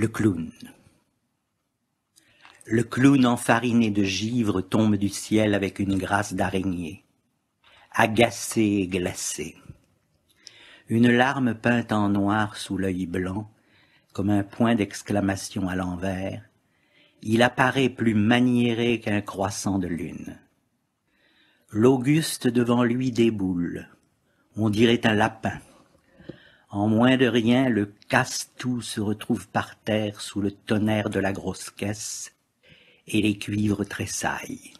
Le clown. Le clown enfariné de givre tombe du ciel avec une grâce d'araignée, agacé et glacé. Une larme peinte en noir sous l'œil blanc, comme un point d'exclamation à l'envers, il apparaît plus maniéré qu'un croissant de lune. L'Auguste devant lui déboule, on dirait un lapin. En moins de rien, le casse-tout se retrouve par terre sous le tonnerre de la grosse caisse, et les cuivres tressaillent.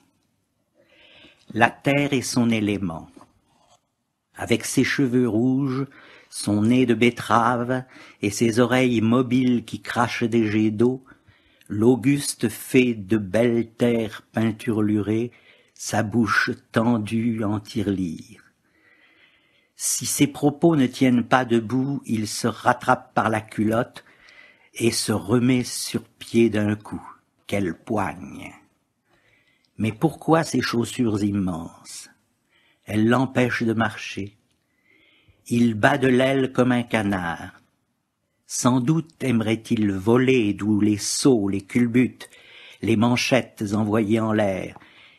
La terre est son élément. Avec ses cheveux rouges, son nez de betterave et ses oreilles mobiles qui crachent des jets d'eau, l'auguste fée de belle terre peinturlurée, sa bouche tendue en tirelire. Si ses propos ne tiennent pas debout, il se rattrape par la culotte et se remet sur pied d'un coup. Quelle poigne Mais pourquoi ces chaussures immenses Elles l'empêchent de marcher. Il bat de l'aile comme un canard. Sans doute aimerait-il voler d'où les sauts, les culbutes, les manchettes envoyées en l'air.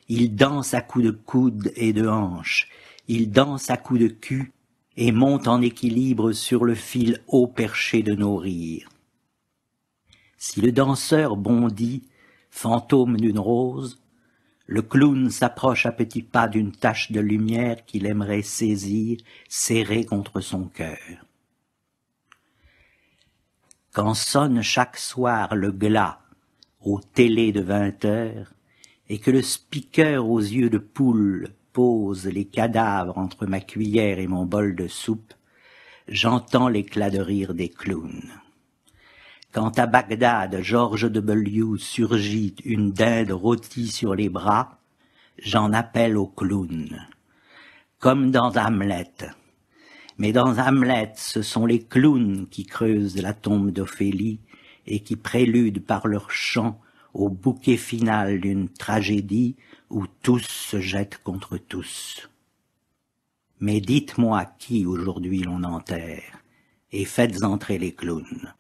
Il danse à coups de coude et de hanches il danse à coups de cul et monte en équilibre sur le fil haut perché de nos rires. Si le danseur bondit, fantôme d'une rose, le clown s'approche à petits pas d'une tache de lumière qu'il aimerait saisir, serrée contre son cœur. Quand sonne chaque soir le glas aux télés de vingt heures, et que le speaker aux yeux de poule pose les cadavres entre ma cuillère et mon bol de soupe, j'entends l'éclat de rire des clowns. Quand à Bagdad, George W. surgit une dinde rôtie sur les bras, j'en appelle aux clowns. Comme dans Hamlet. Mais dans Hamlet, ce sont les clowns qui creusent la tombe d'Ophélie et qui préludent par leur chant au bouquet final d'une tragédie où tous se jettent contre tous. Mais dites-moi qui aujourd'hui l'on enterre, et faites entrer les clowns.